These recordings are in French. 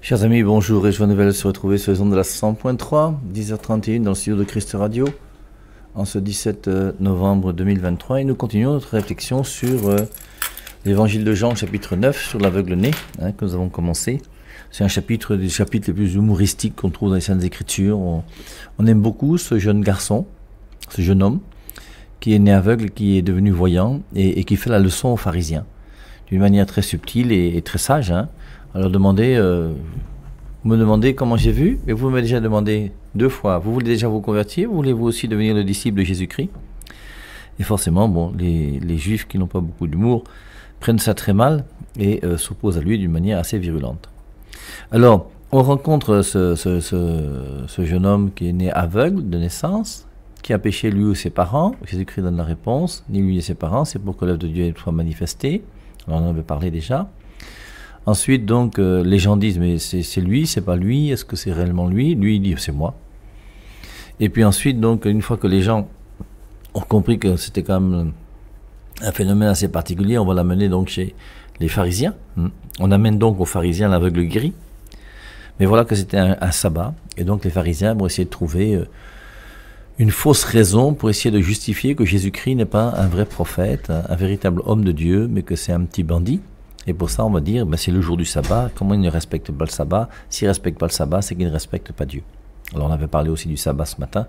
Chers amis, bonjour et joie nouvelle se retrouver sur les ondes de la 100.3, 10h31 dans le studio de Christ Radio en ce 17 euh, novembre 2023 et nous continuons notre réflexion sur euh, l'évangile de Jean chapitre 9 sur l'aveugle né hein, que nous avons commencé. C'est un chapitre des chapitres les plus humoristiques qu'on trouve dans les Saintes Écritures. On, aime beaucoup ce jeune garçon, ce jeune homme qui est né aveugle, qui est devenu voyant et, qui fait la leçon aux pharisiens d'une manière très subtile et, très sage. Hein. Alors, demandez, euh, vous me demandez comment j'ai vu, et vous m'avez déjà demandé deux fois, vous voulez déjà vous convertir, voulez-vous aussi devenir le disciple de Jésus-Christ Et forcément, bon, les, juifs qui n'ont pas beaucoup d'humour prennent ça très mal et euh, s'opposent à lui d'une manière assez virulente. Alors, on rencontre ce, jeune homme qui est né aveugle de naissance, qui a péché lui ou ses parents. Jésus-Christ donne la réponse, ni lui ni ses parents, c'est pour que l'œuvre de Dieu soit manifestée. on en avait parlé déjà. Ensuite, donc, euh, les gens disent mais c'est lui, c'est pas lui, est-ce que c'est réellement lui Lui, il dit c'est moi. Et puis ensuite, donc, une fois que les gens ont compris que c'était quand même un phénomène assez particulier, on va l'amener donc chez les pharisiens. Hmm. On amène donc aux pharisiens l'aveugle gris, Mais voilà que c'était un, sabbat, et donc les pharisiens vont essayer de trouver euh, une fausse raison pour essayer de justifier que Jésus-Christ n'est pas un vrai prophète, un véritable homme de Dieu, mais que c'est un petit bandit. Et pour ça, on va dire, mais ben, c'est le jour du sabbat. Comment ils ne respectent pas le sabbat S'ils ne respectent pas le sabbat, c'est qu'ils ne respectent pas Dieu. Alors on avait parlé aussi du sabbat ce matin.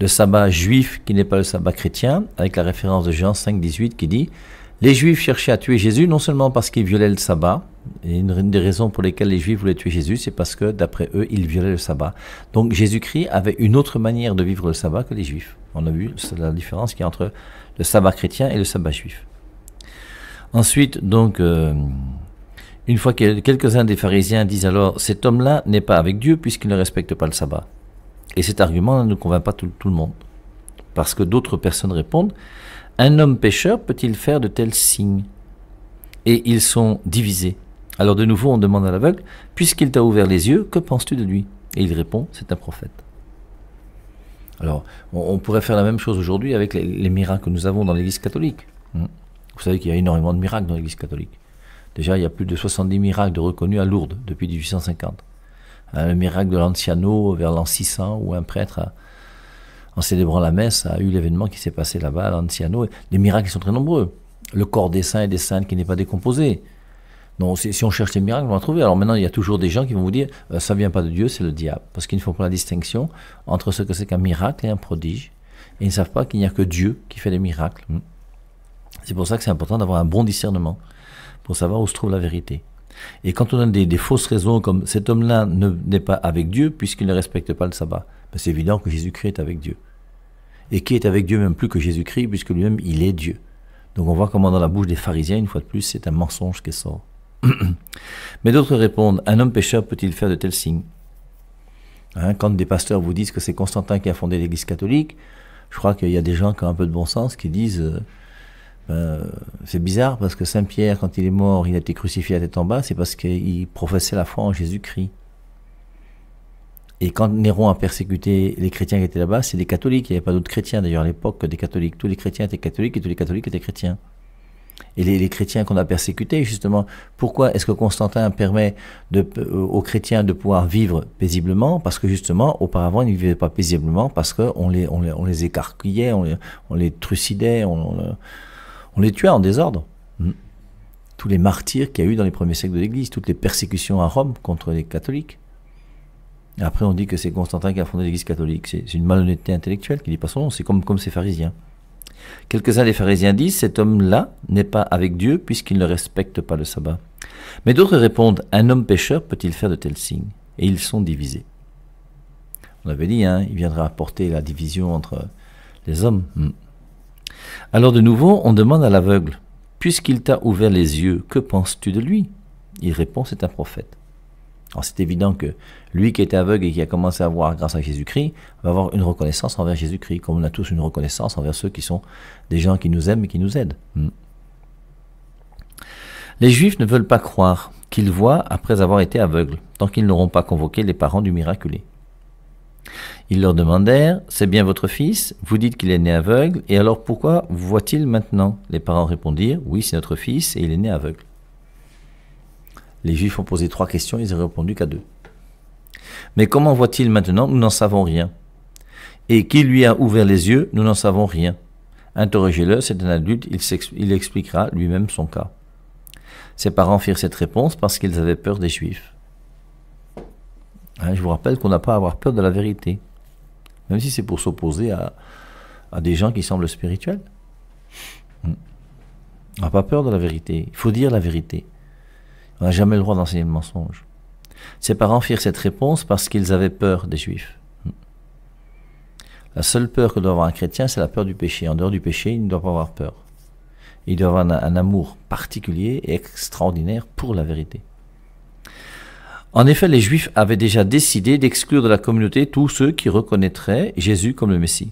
Le sabbat juif qui n'est pas le sabbat chrétien, avec la référence de Jean 5, 18 qui dit Les juifs cherchaient à tuer Jésus non seulement parce qu'ils violaient le sabbat, et une des raisons pour lesquelles les juifs voulaient tuer Jésus, c'est parce que d'après eux, ils violaient le sabbat. Donc Jésus-Christ avait une autre manière de vivre le sabbat que les juifs. On a vu la différence qu'il y a entre le sabbat chrétien et le sabbat juif. Ensuite, donc, euh, une fois que quelques-uns des pharisiens disent alors, cet homme-là n'est pas avec Dieu puisqu'il ne respecte pas le sabbat. Et cet argument ne convainc pas tout, le monde. Parce que d'autres personnes répondent, un homme pécheur peut-il faire de tels signes Et ils sont divisés. Alors de nouveau, on demande à l'aveugle, puisqu'il t'a ouvert les yeux, que penses-tu de lui Et il répond, c'est un prophète. Alors, on, pourrait faire la même chose aujourd'hui avec les, miracles que nous avons dans l'Église catholique. Hmm. Vous savez qu'il y a énormément de miracles dans l'Église catholique. Déjà, il y a plus de 70 miracles reconnus à Lourdes depuis 1850. Euh, le miracle de l'Anciano vers l'an 600, où un prêtre, euh, en célébrant la messe, a eu l'événement qui s'est passé là-bas à l'Anciano. Les miracles sont très nombreux. Le corps des saints et des saints qui n'est pas décomposé. Donc, si on cherche les miracles, on va en trouver. Alors maintenant, il y a toujours des gens qui vont vous dire euh, ça ne vient pas de Dieu, c'est le diable. Parce qu'ils ne font pas la distinction entre ce que c'est qu'un miracle et un prodige. Et ils ne savent pas qu'il n'y a que Dieu qui fait des miracles. Hmm. C'est pour ça que c'est important d'avoir un bon discernement pour savoir où se trouve la vérité. Et quand on donne des, fausses raisons comme cet homme-là n'est pas avec Dieu puisqu'il ne respecte pas le sabbat, ben c'est évident que Jésus-Christ est avec Dieu. Et qui est avec Dieu même plus que Jésus-Christ puisque lui-même il est Dieu. Donc on voit comment dans la bouche des pharisiens, une fois de plus, c'est un mensonge qui sort. Mais d'autres répondent, un homme pécheur peut-il faire de tels signes hein, Quand des pasteurs vous disent que c'est Constantin qui a fondé l'Église catholique, je crois qu'il y a des gens qui ont un peu de bon sens qui disent... Euh, euh, c'est bizarre parce que Saint Pierre, quand il est mort, il a été crucifié à tête en bas, c'est parce qu'il professait la foi en Jésus-Christ. Et quand Néron a persécuté les chrétiens qui étaient là-bas, c'est des catholiques. Il n'y avait pas d'autres chrétiens d'ailleurs à l'époque que des catholiques. Tous les chrétiens étaient catholiques et tous les catholiques étaient chrétiens. Et les, chrétiens qu'on a persécutés, justement, pourquoi est-ce que Constantin permet euh, aux chrétiens de pouvoir vivre paisiblement Parce que justement, auparavant, ils ne vivaient pas paisiblement parce qu'on les, on les, on les écarquillait, on les, trucidait, on, on on les tua en désordre. Hmm. Tous les martyrs qu'il y a eu dans les premiers siècles de l'Église, toutes les persécutions à Rome contre les catholiques. Après, on dit que c'est Constantin qui a fondé l'Église catholique. C'est une malhonnêteté intellectuelle qui dit pas son nom. C'est comme, ces pharisiens. Quelques-uns des pharisiens disent cet homme-là n'est pas avec Dieu puisqu'il ne respecte pas le sabbat. Mais d'autres répondent un homme pécheur peut-il faire de tels signes Et ils sont divisés. On avait dit, hein, il viendra apporter la division entre les hommes. Hmm. Alors de nouveau, on demande à l'aveugle, puisqu'il t'a ouvert les yeux, que penses-tu de lui Il répond, c'est un prophète. Alors c'est évident que lui qui était aveugle et qui a commencé à voir grâce à Jésus-Christ va avoir une reconnaissance envers Jésus-Christ, comme on a tous une reconnaissance envers ceux qui sont des gens qui nous aiment et qui nous aident. Hmm. Les Juifs ne veulent pas croire qu'ils voient après avoir été aveugles, tant qu'ils n'auront pas convoqué les parents du miraculé. Ils leur demandèrent, C'est bien votre fils Vous dites qu'il est né aveugle, et alors pourquoi voit-il maintenant Les parents répondirent, Oui, c'est notre fils, et il est né aveugle. Les Juifs ont posé trois questions, ils n'ont répondu qu'à deux. Mais comment voit-il maintenant Nous n'en savons rien. Et qui lui a ouvert les yeux Nous n'en savons rien. Interrogez-le, c'est un adulte, il expliquera lui-même son cas. Ses parents firent cette réponse parce qu'ils avaient peur des Juifs. Hein, je vous rappelle qu'on n'a pas à avoir peur de la vérité, même si c'est pour s'opposer à, des gens qui semblent spirituels. Hmm. On n'a pas peur de la vérité, il faut dire la vérité. On n'a jamais le droit d'enseigner le mensonge. Ses parents firent cette réponse parce qu'ils avaient peur des juifs. Hmm. La seule peur que doit avoir un chrétien, c'est la peur du péché. En dehors du péché, il ne doit pas avoir peur. Il doit avoir un amour particulier et extraordinaire pour la vérité. En effet, les Juifs avaient déjà décidé d'exclure de la communauté tous ceux qui reconnaîtraient Jésus comme le Messie.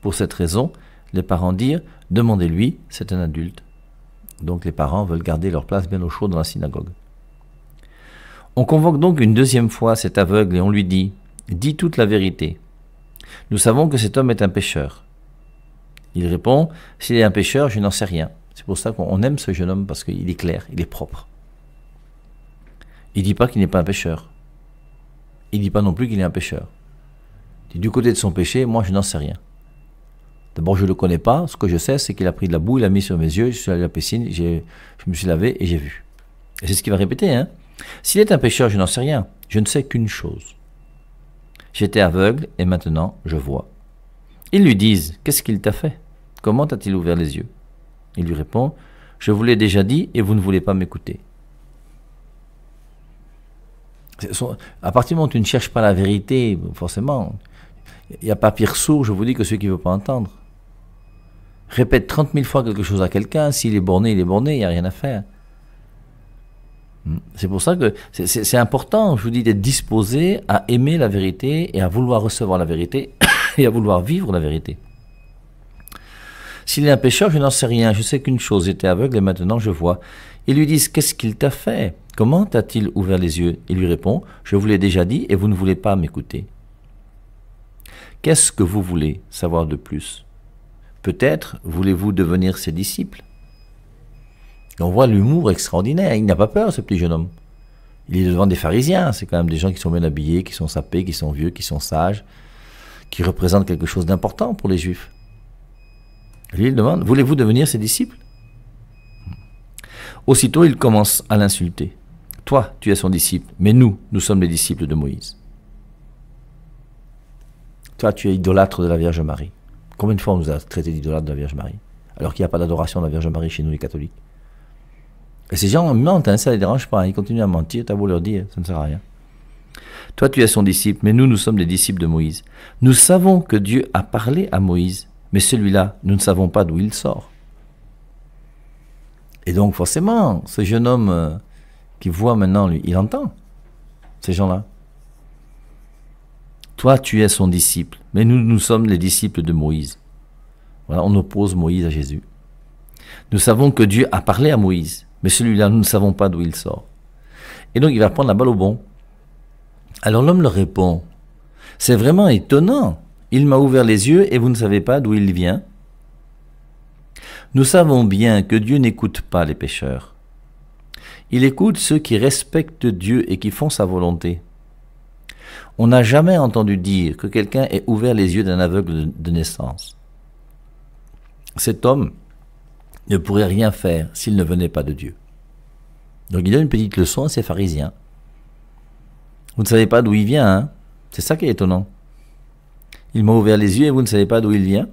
Pour cette raison, les parents dirent Demandez-lui, c'est un adulte. Donc les parents veulent garder leur place bien au chaud dans la synagogue. On convoque donc une deuxième fois cet aveugle et on lui dit Dis toute la vérité. Nous savons que cet homme est un pécheur. Il répond S'il est un pécheur, je n'en sais rien. C'est pour ça qu'on aime ce jeune homme parce qu'il est clair, il est propre. Il dit pas qu'il n'est pas un pécheur. Il dit pas non plus qu'il est un pécheur. du côté de son péché, moi je n'en sais rien. D'abord, je ne le connais pas. Ce que je sais, c'est qu'il a pris de la boue, il a mis sur mes yeux, je suis allé à la piscine, je me suis lavé et j'ai vu. Et c'est ce qu'il va répéter. Hein. S'il est un pécheur, je n'en sais rien. Je ne sais qu'une chose. J'étais aveugle et maintenant je vois. Ils lui disent, qu'est-ce qu'il t'a fait Comment t'a-t-il ouvert les yeux Il lui répond, je vous l'ai déjà dit et vous ne voulez pas m'écouter. À partir du moment où tu ne cherches pas la vérité, forcément, il n'y a pas pire sourd, je vous dis, que celui qui ne veut pas entendre. Répète 30 000 fois quelque chose à quelqu'un, s'il est borné, il est borné, il n'y a rien à faire. Hmm. C'est pour ça que c'est important, je vous dis, d'être disposé à aimer la vérité et à vouloir recevoir la vérité et à vouloir vivre la vérité. S'il est un pécheur, je n'en sais rien. Je sais qu'une chose, était aveugle et maintenant je vois. Ils lui disent Qu'est-ce qu'il t'a fait Comment t'a-t-il ouvert les yeux Il lui répond Je vous l'ai déjà dit et vous ne voulez pas m'écouter. Qu'est-ce que vous voulez savoir de plus Peut-être voulez-vous devenir ses disciples on voit l'humour extraordinaire. Il n'a pas peur, ce petit jeune homme. Il est devant des pharisiens. C'est quand même des gens qui sont bien habillés, qui sont sapés, qui sont vieux, qui sont sages, qui représentent quelque chose d'important pour les juifs. lui, il demande Voulez-vous devenir ses disciples Aussitôt, il commence à l'insulter. Toi, tu es son disciple, mais nous, nous sommes les disciples de Moïse. Toi, tu es idolâtre de la Vierge Marie. Combien de fois on nous a traité d'idolâtre de la Vierge Marie Alors qu'il n'y a pas d'adoration de la Vierge Marie chez nous les catholiques. Et ces gens mentent, hein, ça ne les dérange pas, ils continuent à mentir, t'as beau leur dire, ça ne sert à rien. Toi tu es son disciple, mais nous, nous sommes les disciples de Moïse. Nous savons que Dieu a parlé à Moïse, mais celui-là, nous ne savons pas d'où il sort. Et donc forcément, ce jeune homme euh, qui voit maintenant, lui, il entend ces gens-là. Toi, tu es son disciple, mais nous, nous sommes les disciples de Moïse. Voilà, on oppose Moïse à Jésus. Nous savons que Dieu a parlé à Moïse, mais celui-là, nous ne savons pas d'où il sort. Et donc, il va prendre la balle au bon. Alors l'homme leur répond, c'est vraiment étonnant. Il m'a ouvert les yeux et vous ne savez pas d'où il vient. Nous savons bien que Dieu n'écoute pas les pécheurs. Il écoute ceux qui respectent Dieu et qui font sa volonté. On n'a jamais entendu dire que quelqu'un ait ouvert les yeux d'un aveugle de naissance. Cet homme ne pourrait rien faire s'il ne venait pas de Dieu. Donc il donne une petite leçon à ces pharisiens. Vous ne savez pas d'où il vient, hein C'est ça qui est étonnant. Il m'a ouvert les yeux et vous ne savez pas d'où il vient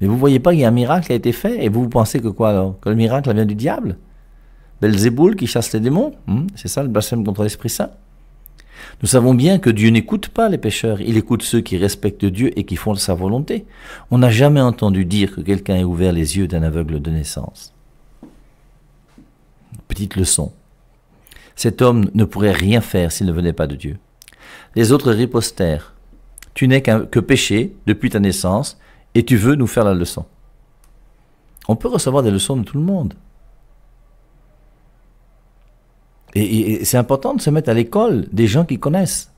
mais vous voyez pas qu'il y a un miracle qui a été fait et vous, vous pensez que quoi alors Que le miracle vient du diable Belzéboul qui chasse les démons hmm, C'est ça le blasphème contre l'Esprit Saint Nous savons bien que Dieu n'écoute pas les pécheurs, il écoute ceux qui respectent Dieu et qui font sa volonté. On n'a jamais entendu dire que quelqu'un ait ouvert les yeux d'un aveugle de naissance. Petite leçon. Cet homme ne pourrait rien faire s'il ne venait pas de Dieu. Les autres ripostèrent. Tu n'es qu'un que péché depuis ta naissance, et tu veux nous faire la leçon. On peut recevoir des leçons de tout le monde. Et, c'est important de se mettre à l'école des gens qui connaissent.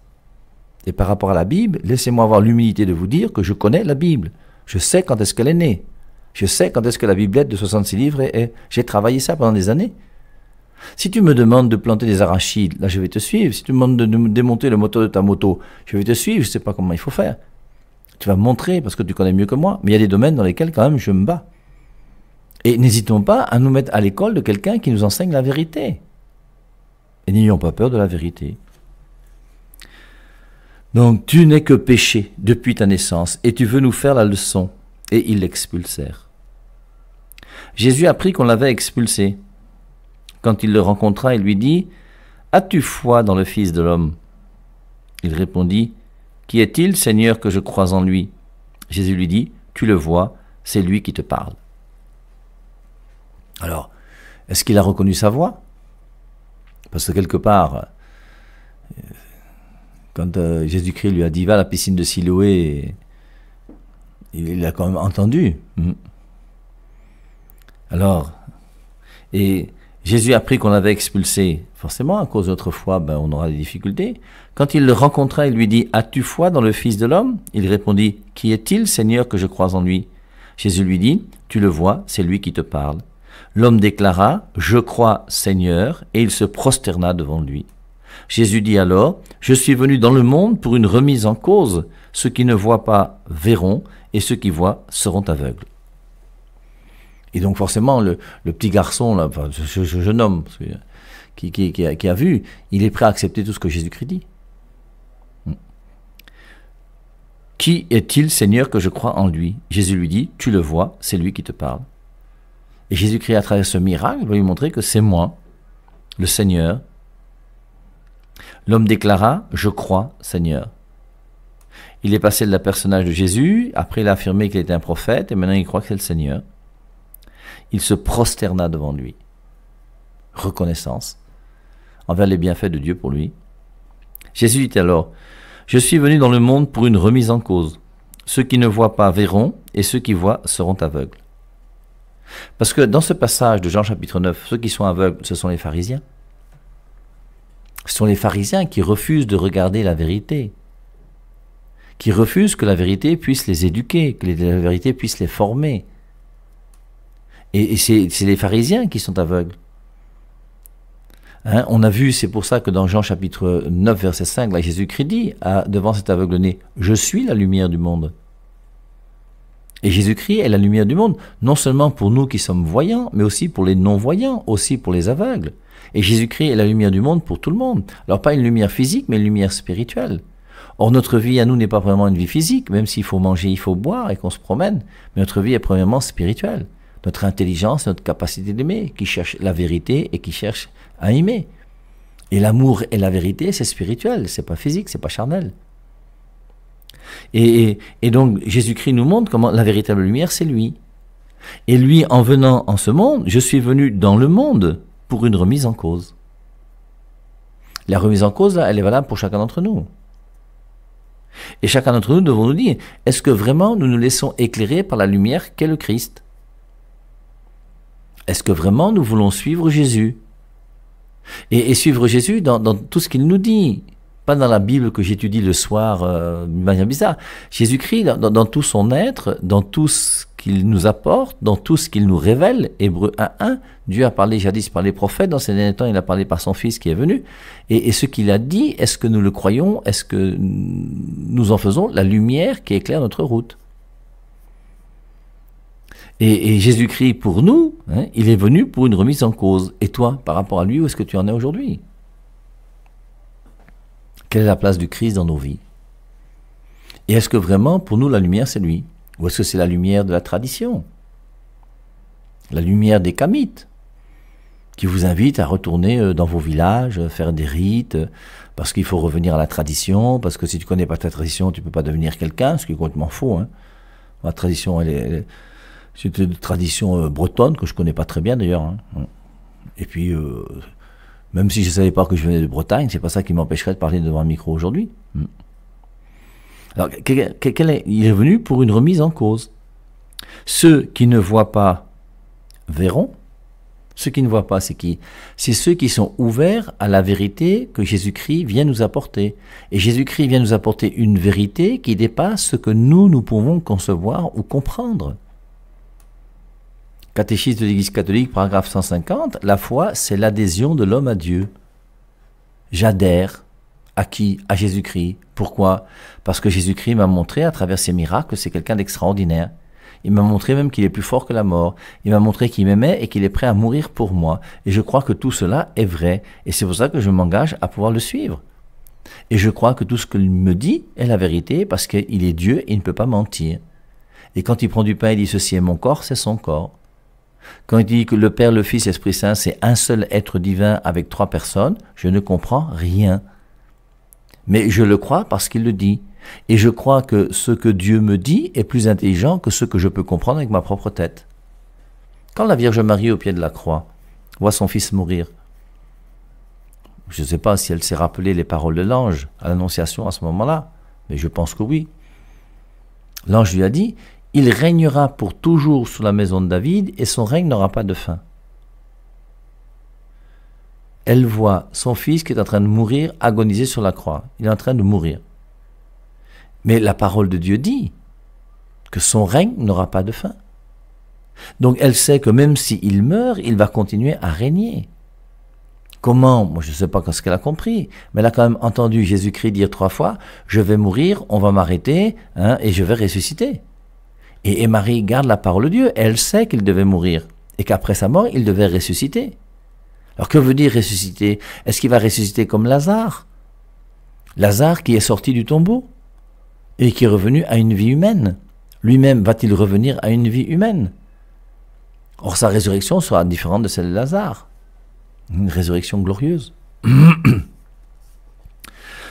Et par rapport à la Bible, laissez-moi avoir l'humilité de vous dire que je connais la Bible. Je sais quand est-ce qu'elle est née. Je sais quand est-ce que la Biblette de 66 livres est. J'ai travaillé ça pendant des années. Si tu me demandes de planter des arachides, là je vais te suivre. Si tu me demandes de démonter le moteur de ta moto, je vais te suivre. Je ne sais pas comment il faut faire tu vas me montrer parce que tu connais mieux que moi, mais il y a des domaines dans lesquels quand même je me bats. Et n'hésitons pas à nous mettre à l'école de quelqu'un qui nous enseigne la vérité. Et n'ayons pas peur de la vérité. Donc tu n'es que péché depuis ta naissance, et tu veux nous faire la leçon. Et ils l'expulsèrent. Jésus apprit qu'on l'avait expulsé. Quand il le rencontra, il lui dit, As-tu foi dans le Fils de l'homme Il répondit, qui est-il, Seigneur, que je crois en lui Jésus lui dit, Tu le vois, c'est lui qui te parle. Alors, est-ce qu'il a reconnu sa voix Parce que quelque part, euh, quand euh, Jésus-Christ lui a dit, Va à la piscine de Siloé, il l'a quand même entendu. Hmm. Alors, et Jésus apprit qu'on l'avait expulsé. Forcément, à cause d'autrefois, ben, on aura des difficultés. Quand il le rencontra, il lui dit, As-tu foi dans le Fils de l'homme Il répondit, Qui est-il, Seigneur, que je crois en lui Jésus lui dit, Tu le vois, c'est lui qui te parle. L'homme déclara, Je crois, Seigneur, et il se prosterna devant lui. Jésus dit alors, Je suis venu dans le monde pour une remise en cause. Ceux qui ne voient pas verront, et ceux qui voient seront aveugles. Et donc forcément, le, petit garçon, là, ce, jeune homme qui, a, vu, il est prêt à accepter tout ce que Jésus-Christ dit. Hmm. Qui est-il, Seigneur, que je crois en lui Jésus lui dit, tu le vois, c'est lui qui te parle. Et Jésus-Christ, à travers ce miracle, va lui montrer que c'est moi, le Seigneur. L'homme déclara, je crois, Seigneur. Il est passé de la personnage de Jésus, après il a affirmé qu'il était un prophète, et maintenant il croit que c'est le Seigneur il se prosterna devant lui. Reconnaissance envers les bienfaits de Dieu pour lui. Jésus dit alors, Je suis venu dans le monde pour une remise en cause. Ceux qui ne voient pas verront, et ceux qui voient seront aveugles. Parce que dans ce passage de Jean chapitre 9, ceux qui sont aveugles, ce sont les pharisiens. Ce sont les pharisiens qui refusent de regarder la vérité, qui refusent que la vérité puisse les éduquer, que la vérité puisse les former, et, c'est les pharisiens qui sont aveugles. Hein, on a vu, c'est pour ça que dans Jean chapitre 9, verset 5, Jésus-Christ dit devant cet aveugle-né, je suis la lumière du monde. Et Jésus-Christ est la lumière du monde, non seulement pour nous qui sommes voyants, mais aussi pour les non-voyants, aussi pour les aveugles. Et Jésus-Christ est la lumière du monde pour tout le monde. Alors pas une lumière physique, mais une lumière spirituelle. Or notre vie à nous n'est pas vraiment une vie physique, même s'il faut manger, il faut boire et qu'on se promène, mais notre vie est premièrement spirituelle notre intelligence, notre capacité d'aimer, qui cherche la vérité et qui cherche à aimer. Et l'amour et la vérité, c'est spirituel, c'est pas physique, c'est pas charnel. Et, donc Jésus-Christ nous montre comment la véritable lumière, c'est lui. Et lui, en venant en ce monde, je suis venu dans le monde pour une remise en cause. La remise en cause, elle est valable pour chacun d'entre nous. Et chacun d'entre nous devons nous dire, est-ce que vraiment nous nous laissons éclairer par la lumière qu'est le Christ est-ce que vraiment nous voulons suivre Jésus et, suivre Jésus dans, tout ce qu'il nous dit pas dans la Bible que j'étudie le soir euh, d'une manière bizarre. Jésus-Christ, dans, tout son être, dans tout ce qu'il nous apporte, dans tout ce qu'il nous révèle, Hébreu 1.1, Dieu a parlé jadis par les prophètes, dans ces derniers temps il a parlé par son Fils qui est venu, et ce qu'il a dit, est-ce que nous le croyons, est-ce que nous en faisons la lumière qui éclaire notre route et, Jésus-Christ, pour nous, hein, il est venu pour une remise en cause. Et toi, par rapport à lui, où est-ce que tu en es aujourd'hui Quelle est la place du Christ dans nos vies Et est-ce que vraiment, pour nous, la lumière, c'est lui Ou est-ce que c'est la lumière de la tradition La lumière des Kamites qui vous invite à retourner euh, dans vos villages, euh, faire des rites, euh, parce qu'il faut revenir à la tradition, parce que si tu connais pas ta tradition, tu peux pas devenir quelqu'un, ce qui est complètement faux. La hein. tradition, elle est c'est une tradition euh, bretonne que je connais pas très bien d'ailleurs. Hein. Et puis, euh, même si je ne savais pas que je venais de Bretagne, c'est pas ça qui m'empêcherait de parler devant le micro aujourd'hui. Hmm. Alors, est, il est venu pour une remise en cause. Ceux qui ne voient pas verront. Ceux qui ne voient pas, c'est qui C'est ceux qui sont ouverts à la vérité que Jésus-Christ vient nous apporter. Et Jésus-Christ vient nous apporter une vérité qui dépasse ce que nous, nous pouvons concevoir ou comprendre. Catéchisme de l'Église catholique, paragraphe 150, la foi, c'est l'adhésion de l'homme à Dieu. J'adhère à qui À Jésus-Christ. Pourquoi Parce que Jésus-Christ m'a montré à travers ses miracles que c'est quelqu'un d'extraordinaire. Il m'a montré même qu'il est plus fort que la mort. Il m'a montré qu'il m'aimait et qu'il est prêt à mourir pour moi. Et je crois que tout cela est vrai. Et c'est pour ça que je m'engage à pouvoir le suivre. Et je crois que tout ce qu'il me dit est la vérité parce qu'il est Dieu et il ne peut pas mentir. Et quand il prend du pain, et dit ceci est mon corps, c'est son corps. Quand il dit que le Père, le Fils, l'Esprit Saint, c'est un seul être divin avec trois personnes, je ne comprends rien. Mais je le crois parce qu'il le dit. Et je crois que ce que Dieu me dit est plus intelligent que ce que je peux comprendre avec ma propre tête. Quand la Vierge Marie au pied de la croix voit son fils mourir, je ne sais pas si elle s'est rappelée les paroles de l'ange à l'Annonciation à ce moment-là, mais je pense que oui. L'ange lui a dit, il régnera pour toujours sur la maison de David et son règne n'aura pas de fin. Elle voit son fils qui est en train de mourir, agonisé sur la croix. Il est en train de mourir. Mais la parole de Dieu dit que son règne n'aura pas de fin. Donc elle sait que même s'il meurt, il va continuer à régner. Comment Moi, je ne sais pas ce qu'elle a compris, mais elle a quand même entendu Jésus-Christ dire trois fois, je vais mourir, on va m'arrêter, hein, et je vais ressusciter. Et, Marie garde la parole de Dieu. Elle sait qu'il devait mourir et qu'après sa mort, il devait ressusciter. Alors que veut dire ressusciter Est-ce qu'il va ressusciter comme Lazare Lazare qui est sorti du tombeau et qui est revenu à une vie humaine. Lui-même va-t-il revenir à une vie humaine Or sa résurrection sera différente de celle de Lazare. Une résurrection glorieuse.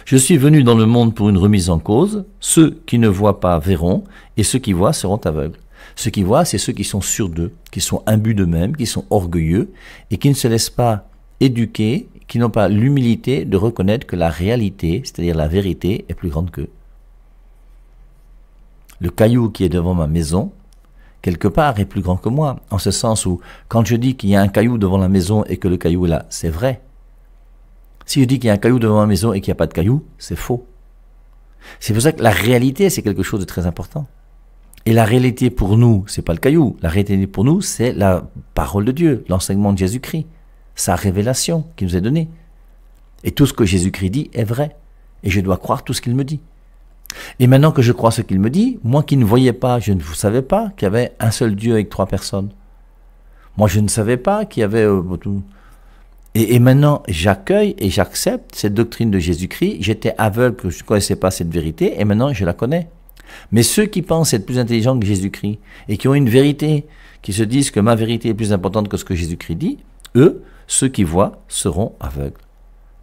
Je suis venu dans le monde pour une remise en cause. Ceux qui ne voient pas verront, et ceux qui voient seront aveugles. Ceux qui voient, c'est ceux qui sont sûrs d'eux, qui sont imbus d'eux-mêmes, qui sont orgueilleux, et qui ne se laissent pas éduquer, qui n'ont pas l'humilité de reconnaître que la réalité, c'est-à-dire la vérité, est plus grande qu'eux. Le caillou qui est devant ma maison, quelque part, est plus grand que moi, en ce sens où quand je dis qu'il y a un caillou devant la maison et que le caillou est là, c'est vrai. Si je dis qu'il y a un caillou devant ma maison et qu'il n'y a pas de caillou, c'est faux. C'est pour ça que la réalité, c'est quelque chose de très important. Et la réalité pour nous, c'est pas le caillou. La réalité pour nous, c'est la parole de Dieu, l'enseignement de Jésus-Christ, sa révélation qui nous est donnée. Et tout ce que Jésus-Christ dit est vrai. Et je dois croire tout ce qu'il me dit. Et maintenant que je crois ce qu'il me dit, moi qui ne voyais pas, je ne vous savais pas qu'il y avait un seul Dieu avec trois personnes. Moi, je ne savais pas qu'il y avait euh, et, maintenant, j'accueille et j'accepte cette doctrine de Jésus-Christ. J'étais aveugle, je ne connaissais pas cette vérité, et maintenant je la connais. Mais ceux qui pensent être plus intelligents que Jésus-Christ et qui ont une vérité, qui se disent que ma vérité est plus importante que ce que Jésus-Christ dit, eux, ceux qui voient, seront aveugles.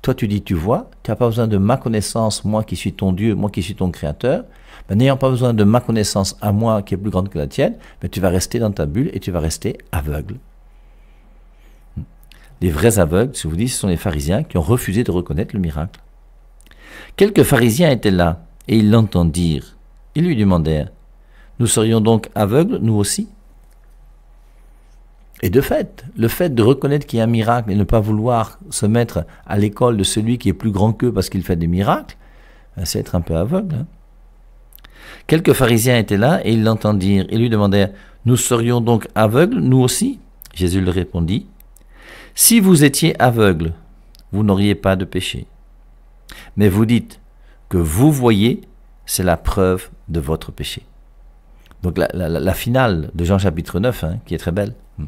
Toi, tu dis tu vois, tu n'as pas besoin de ma connaissance, moi qui suis ton Dieu, moi qui suis ton Créateur. Ben, n'ayant pas besoin de ma connaissance à moi qui est plus grande que la tienne, mais ben, tu vas rester dans ta bulle et tu vas rester aveugle. Les vrais aveugles, si vous voulez, ce sont les pharisiens qui ont refusé de reconnaître le miracle. Quelques pharisiens étaient là, et ils l'entendirent. Ils lui demandèrent, Nous serions donc aveugles, nous aussi et de fait, le fait de reconnaître qu'il y a un miracle et ne pas vouloir se mettre à l'école de celui qui est plus grand qu'eux parce qu'il fait des miracles, ben, c'est être un peu aveugle. Hein. Quelques pharisiens étaient là et ils l'entendirent et lui demandèrent Nous serions donc aveugles, nous aussi Jésus leur répondit si vous étiez aveugle, vous n'auriez pas de péché. Mais vous dites que vous voyez, c'est la preuve de votre péché. Donc la, finale de Jean chapitre 9, hein, qui est très belle. Hmm.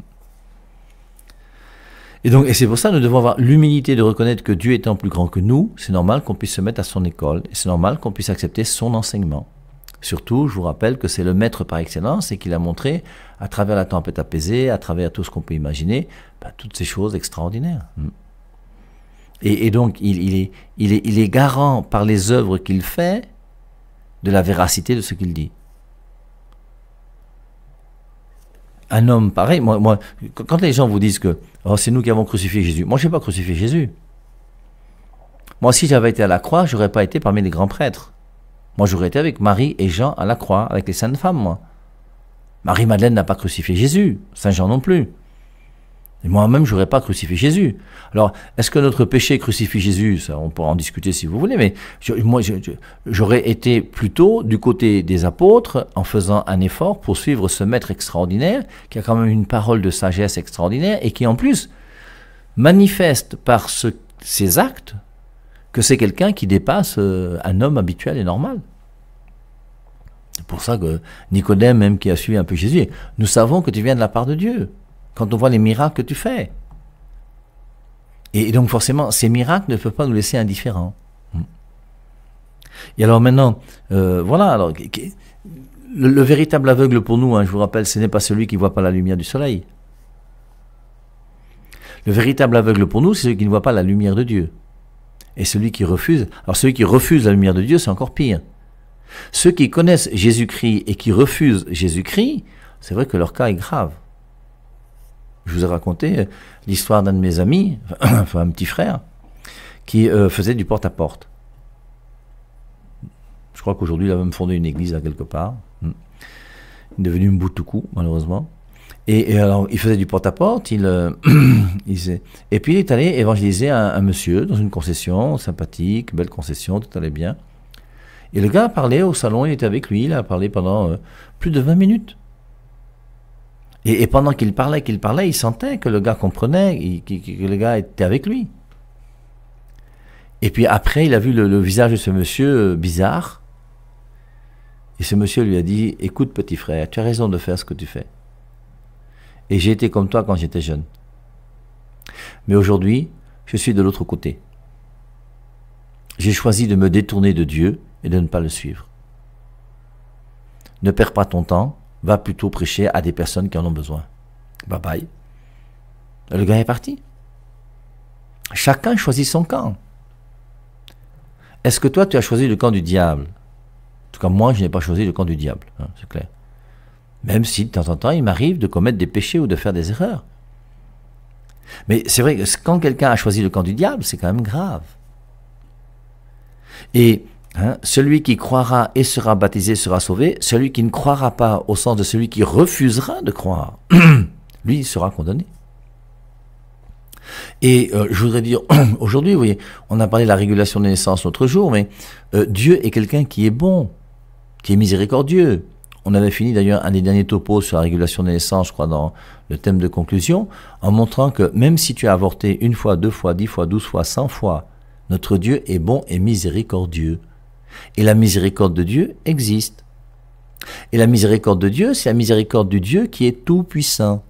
Et donc, et c'est pour ça que nous devons avoir l'humilité de reconnaître que Dieu étant plus grand que nous, c'est normal qu'on puisse se mettre à son école, et c'est normal qu'on puisse accepter son enseignement. Surtout, je vous rappelle que c'est le maître par excellence et qu'il a montré, à travers la tempête apaisée, à travers tout ce qu'on peut imaginer, bah, toutes ces choses extraordinaires. Mm. Et, donc, il, est, il, est, il est garant par les œuvres qu'il fait de la véracité de ce qu'il dit. un homme pareil, moi, quand les gens vous disent que oh, c'est nous qui avons crucifié Jésus, moi je n'ai pas crucifié Jésus. Moi, si j'avais été à la croix, j'aurais pas été parmi les grands prêtres. Moi, j'aurais été avec Marie et Jean à la croix, avec les saintes femmes, moi. Marie-Madeleine n'a pas crucifié Jésus, Saint Jean non plus. Et moi-même, j'aurais pas crucifié Jésus. Alors, est-ce que notre péché crucifie Jésus on pourra en discuter si vous voulez, mais moi, j'aurais été plutôt du côté des apôtres en faisant un effort pour suivre ce maître extraordinaire qui a quand même une parole de sagesse extraordinaire et qui, en plus, manifeste par ses actes que c'est quelqu'un qui dépasse euh, un homme habituel et normal. C'est pour ça que Nicodème, même qui a suivi un peu Jésus, nous savons que tu viens de la part de Dieu, quand on voit les miracles que tu fais. Et donc forcément, ces miracles ne peuvent pas nous laisser indifférents. Hmm. Et alors maintenant, euh, voilà, alors, le, véritable aveugle pour nous, hein, je vous rappelle, ce n'est pas celui qui ne voit pas la lumière du soleil. Le véritable aveugle pour nous, c'est celui qui ne voit pas la lumière de Dieu et celui qui refuse. Alors celui qui refuse la lumière de Dieu, c'est encore pire. Ceux qui connaissent Jésus-Christ et qui refusent Jésus-Christ, c'est vrai que leur cas est grave. Je vous ai raconté euh, l'histoire d'un de mes amis, enfin un petit frère, qui euh, faisait du porte-à-porte. Je crois qu'aujourd'hui, il a même fondé une église à quelque part. Hmm. Il est devenu Mbutuku, malheureusement. Et, alors, il faisait du porte-à-porte, il, euh, et puis il est allé évangéliser un, monsieur dans une concession, sympathique, belle concession, tout allait bien. Et le gars a parlé au salon, il était avec lui, il a parlé pendant euh, plus de 20 minutes. Et, pendant qu'il parlait, qu'il parlait, il sentait que le gars comprenait, que, le gars était avec lui. Et puis après, il a vu le, visage de ce monsieur euh, bizarre. Et ce monsieur lui a dit, écoute petit frère, tu as raison de faire ce que tu fais. Et j'ai été comme toi quand j'étais jeune. Mais aujourd'hui, je suis de l'autre côté. J'ai choisi de me détourner de Dieu et de ne pas le suivre. Ne perds pas ton temps, va plutôt prêcher à des personnes qui en ont besoin. Bye bye. Le gars est parti. Chacun choisit son camp. Est-ce que toi, tu as choisi le camp du diable En tout cas, moi, je n'ai pas choisi le camp du diable, hein, c'est clair. Même si de temps en temps, il m'arrive de commettre des péchés ou de faire des erreurs. Mais c'est vrai que quand quelqu'un a choisi le camp du diable, c'est quand même grave. Et hein, celui qui croira et sera baptisé sera sauvé, celui qui ne croira pas au sens de celui qui refusera de croire, lui sera condamné. Et euh, je voudrais dire, aujourd'hui, vous voyez, on a parlé de la régulation des naissances l'autre jour, mais euh, Dieu est quelqu'un qui est bon, qui est miséricordieux, on avait fini d'ailleurs un des derniers topos sur la régulation des naissances, je crois, dans le thème de conclusion, en montrant que même si tu as avorté une fois, deux fois, dix fois, douze fois, cent fois, notre Dieu est bon et miséricordieux. Et la miséricorde de Dieu existe. Et la miséricorde de Dieu, c'est la miséricorde du Dieu qui est tout-puissant.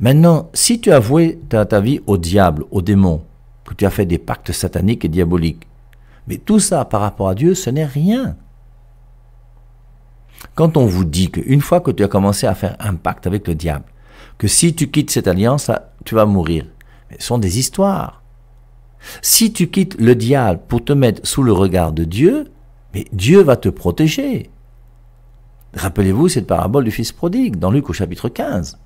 Maintenant, si tu as ta, vie au diable, au démon, que tu as fait des pactes sataniques et diaboliques, mais tout ça par rapport à Dieu, ce n'est rien. Quand on vous dit qu'une fois que tu as commencé à faire un pacte avec le diable, que si tu quittes cette alliance, tu vas mourir, ce sont des histoires. Si tu quittes le diable pour te mettre sous le regard de Dieu, mais Dieu va te protéger. Rappelez-vous cette parabole du fils prodigue dans Luc au chapitre 15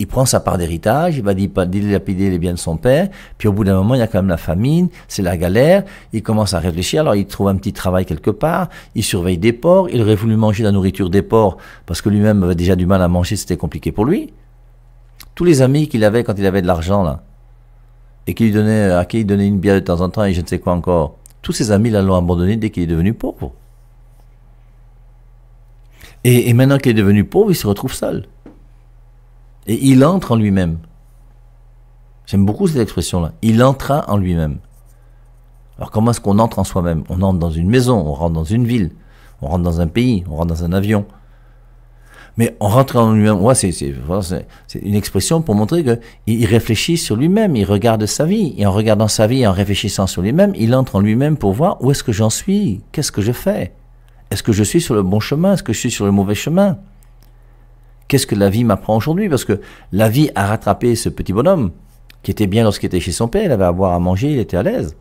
il prend sa part d'héritage, il va dilapider bah, les biens de son père, puis au bout d'un moment, il y a quand même la famine, c'est la galère, il commence à réfléchir, alors il trouve un petit travail quelque part, il surveille des porcs, il aurait voulu manger la nourriture des porcs, parce que lui-même avait déjà du mal à manger, c'était compliqué pour lui. Tous les amis qu'il avait quand il avait de l'argent, là, et qui lui donnait, à qui il donnait une bière de temps en temps et je ne sais quoi encore, tous ses amis l'ont abandonné dès qu'il est devenu pauvre. et maintenant qu'il est devenu pauvre, il se retrouve seul. Et il entre en lui-même. J'aime beaucoup cette expression-là. Il entra en lui-même. Alors comment est-ce qu'on entre en soi-même On entre dans une maison, on rentre dans une ville, on rentre dans un pays, on rentre dans un avion. Mais on rentre en lui-même. c'est, une expression pour montrer qu'il il réfléchit sur lui-même, il regarde sa vie. Et en regardant sa vie en réfléchissant sur lui-même, il entre en lui-même pour voir où est-ce que j'en suis, qu'est-ce que je fais. Est-ce que je suis sur le bon chemin Est-ce que je suis sur le mauvais chemin qu'est-ce que la vie m'apprend aujourd'hui Parce que la vie a rattrapé ce petit bonhomme qui était bien lorsqu'il était chez son père, il avait à boire, à manger, il était à l'aise,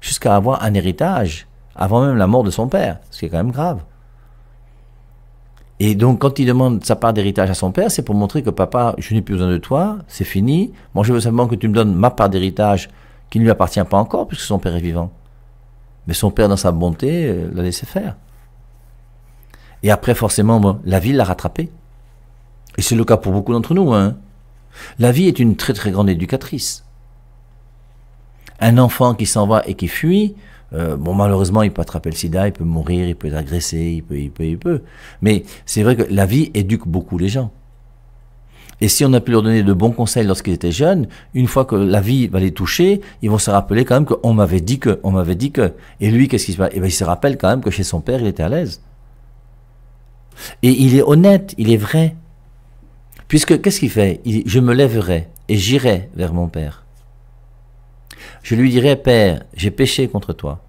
jusqu'à avoir un héritage avant même la mort de son père, ce qui est quand même grave. Et donc, quand il demande sa part d'héritage à son père, c'est pour montrer que papa, je n'ai plus besoin de toi, c'est fini. Moi, je veux simplement que tu me donnes ma part d'héritage qui ne lui appartient pas encore, puisque son père est vivant. Mais son père, dans sa bonté, euh, l'a laissé faire. Et après, forcément, la vie l'a rattrapé. Et c'est le cas pour beaucoup d'entre nous. Hein. La vie est une très très grande éducatrice. Un enfant qui s'en va et qui fuit, euh, bon malheureusement il peut attraper le sida, il peut mourir, il peut être agressé, il peut, il peut, il peut. Mais c'est vrai que la vie éduque beaucoup les gens. Et si on a pu leur donner de bons conseils lorsqu'ils étaient jeunes, une fois que la vie va les toucher, ils vont se rappeler quand même qu'on m'avait dit que, on m'avait dit que. Et lui, qu'est-ce qui se passe Eh ben, il se rappelle quand même que chez son père, il était à l'aise. Et il est honnête, il est vrai. Puisque qu'est-ce qu'il fait Je me lèverai et j'irai vers mon Père. Je lui dirai, Père, j'ai péché contre toi.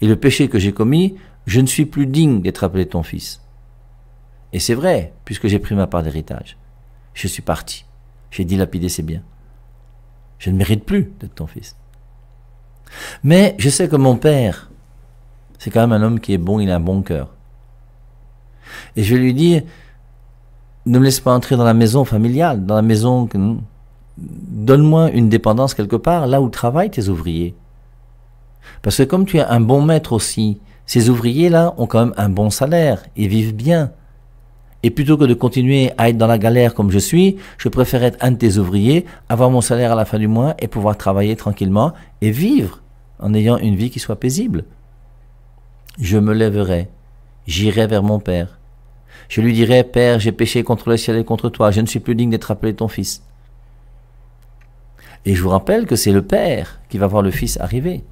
Et le péché que j'ai commis, je ne suis plus digne d'être appelé ton fils. Et c'est vrai, puisque j'ai pris ma part d'héritage. Je suis parti. J'ai dilapidé ses biens. Je ne mérite plus d'être ton fils. Mais je sais que mon père, c'est quand même un homme qui est bon, il a un bon cœur. Et je lui dis ne me laisse pas entrer dans la maison familiale, dans la maison. Donne-moi une dépendance quelque part, là où travaillent tes ouvriers. Parce que comme tu es un bon maître aussi, ces ouvriers-là ont quand même un bon salaire et vivent bien. Et plutôt que de continuer à être dans la galère comme je suis, je préfère être un de tes ouvriers, avoir mon salaire à la fin du mois et pouvoir travailler tranquillement et vivre en ayant une vie qui soit paisible. Je me lèverai, j'irai vers mon Père, je lui dirai, Père, j'ai péché contre le ciel et contre toi, je ne suis plus digne d'être appelé ton fils. Et je vous rappelle que c'est le Père qui va voir le Fils arriver.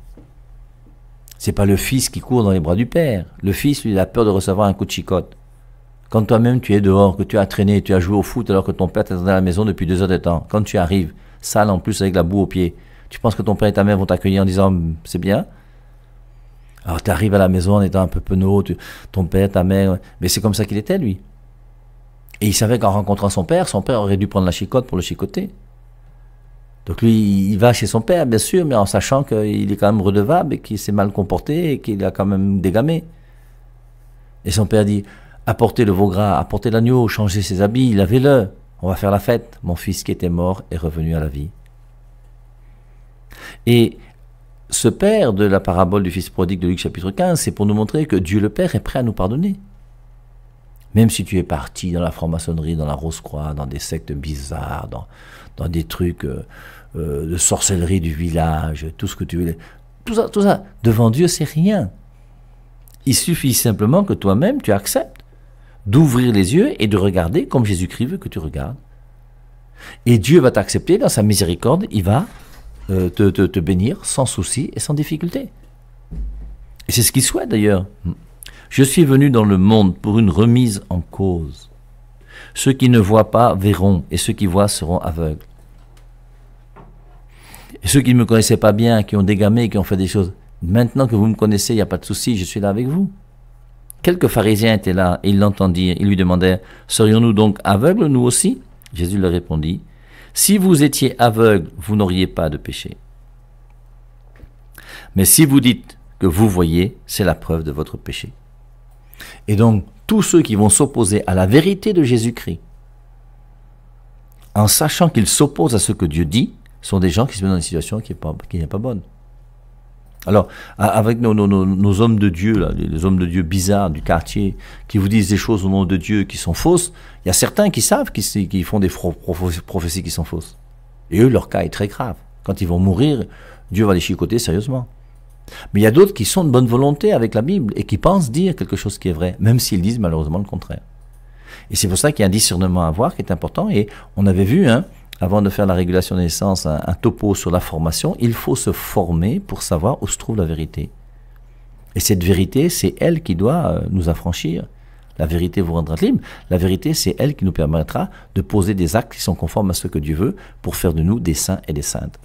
n'est pas le Fils qui court dans les bras du Père. Le Fils, lui, a peur de recevoir un coup de chicotte. Quand toi-même tu es dehors, que tu as traîné, tu as joué au foot alors que ton père t'attendait à la maison depuis deux heures de temps, quand tu arrives, sale en plus avec la boue aux pieds, tu penses que ton père et ta mère vont t'accueillir en disant hum, c'est bien, alors tu arrives à la maison en étant un peu penaud, ton père, ta mère, mais c'est comme ça qu'il était lui. Et il savait qu'en rencontrant son père, son père aurait dû prendre la chicote pour le chicoter. Donc lui, il va chez son père, bien sûr, mais en sachant qu'il est quand même redevable et qu'il s'est mal comporté et qu'il a quand même dégamé. Et son père dit, apportez le veau gras, apportez l'agneau, changez ses habits, lavez-le, on va faire la fête. Mon fils qui était mort est revenu à la vie. Et ce Père de la parabole du Fils prodigue de Luc chapitre 15, c'est pour nous montrer que Dieu le Père est prêt à nous pardonner. Même si tu es parti dans la franc-maçonnerie, dans la Rose-Croix, dans des sectes bizarres, dans, des trucs euh, euh, de sorcellerie du village, tout ce que tu veux. Tout ça, tout ça, devant Dieu, c'est rien. Il suffit simplement que toi-même, tu acceptes d'ouvrir les yeux et de regarder comme Jésus-Christ veut que tu regardes. Et Dieu va t'accepter dans sa miséricorde, il va euh, te, bénir sans souci et sans difficulté. c'est ce qu'il souhaite d'ailleurs. Je suis venu dans le monde pour une remise en cause. Ceux qui ne voient pas verront, et ceux qui voient seront aveugles. Et ceux qui ne me connaissaient pas bien, qui ont dégamé, qui ont fait des choses, maintenant que vous me connaissez, il n'y a pas de souci, je suis là avec vous. Quelques pharisiens étaient là, et ils l'entendirent, ils lui demandèrent, serions-nous donc aveugles, nous aussi Jésus leur répondit, si vous étiez aveugle, vous n'auriez pas de péché. Mais si vous dites que vous voyez, c'est la preuve de votre péché. Et donc, tous ceux qui vont s'opposer à la vérité de Jésus-Christ, en sachant qu'ils s'opposent à ce que Dieu dit, sont des gens qui se mettent dans une situation qui n'est pas, pas bonne. Alors, avec nos, hommes de Dieu, les hommes de Dieu bizarres du quartier, qui vous disent des choses au nom de Dieu qui sont fausses, il y a certains qui savent qu'ils font des prophéties qui sont fausses. Et eux, leur cas est très grave. Quand ils vont mourir, Dieu va les chicoter sérieusement. Mais il y a d'autres qui sont de bonne volonté avec la Bible et qui pensent dire quelque chose qui est vrai, même s'ils disent malheureusement le contraire. Et c'est pour ça qu'il y a un discernement à avoir qui est important. Et on avait vu, hein, avant de faire la régulation des sens, un topo sur la formation. Il faut se former pour savoir où se trouve la vérité. Et cette vérité, c'est elle qui doit euh, nous affranchir. La vérité vous rendra libre. La vérité, c'est elle qui nous permettra de poser des actes qui sont conformes à ce que Dieu veut pour faire de nous des saints et des saintes.